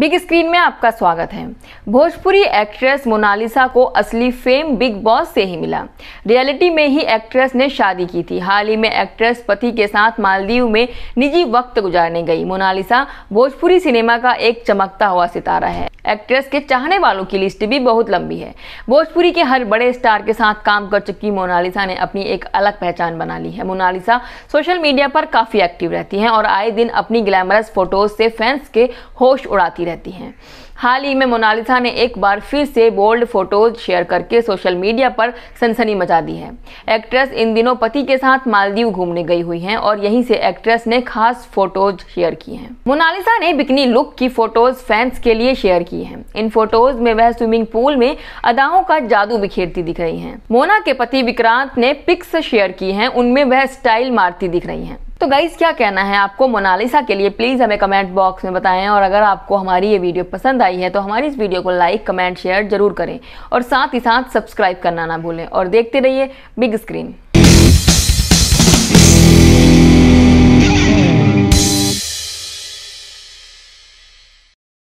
big screen में आपका स्वागत है भोजपुरी एक्ट्रेस मोनालिसा को असली फेम बिग बॉस से ही मिला रियलिटी में ही एक्ट्रेस ने शादी की थी हाल ही में एक्ट्रेस पति के साथ मालदीव में निजी वक्त गुजारने गई मोनालिसा भोजपुरी सिनेमा का एक चमकता हुआ सितारा है एक्ट्रेस के चाहने वालों की लिस्ट भी बहुत लंबी है भोजपुरी के हर बड़े स्टार के साथ काम कर चुकी मोनालिसा ने अपनी एक अलग पहचान बना ली है मोनालिसा सोशल मीडिया पर काफी एक्टिव रहती हैं और आए दिन अपनी ग्लैमरस फोटोज से फैंस के होश उड़ाती रहती रहती हैं हाल ही में मोनालिसा ने एक बार फिर से बोल्ड फोटोज शेयर करके सोशल मीडिया पर सनसनी मचा दी है एक्ट्रेस इन दिनों पति के साथ मालदीव घूमने गई हुई हैं और यहीं से एक्ट्रेस ने खास फोटोज शेयर की हैं मोनालिसा ने बिकनी लुक की फोटोज फैंस के लिए शेयर की हैं इन फोटोज में वह स्विमिंग पूल में अदाओं का जादू बिखेरती दिख रही हैं मोना के पति विक्रांत ने पिक्स शेयर की हैं उनमें वह स्टाइल मारती दिख रही हैं तो गाइज़ क्या कहना है आपको मोनालिसा के लिए प्लीज़ हमें कमेंट बॉक्स में बताएं और अगर आपको हमारी ये वीडियो पसंद आई है तो हमारी इस वीडियो को लाइक कमेंट शेयर जरूर करें और साथ ही साथ सब्सक्राइब करना ना भूलें और देखते रहिए बिग स्क्रीन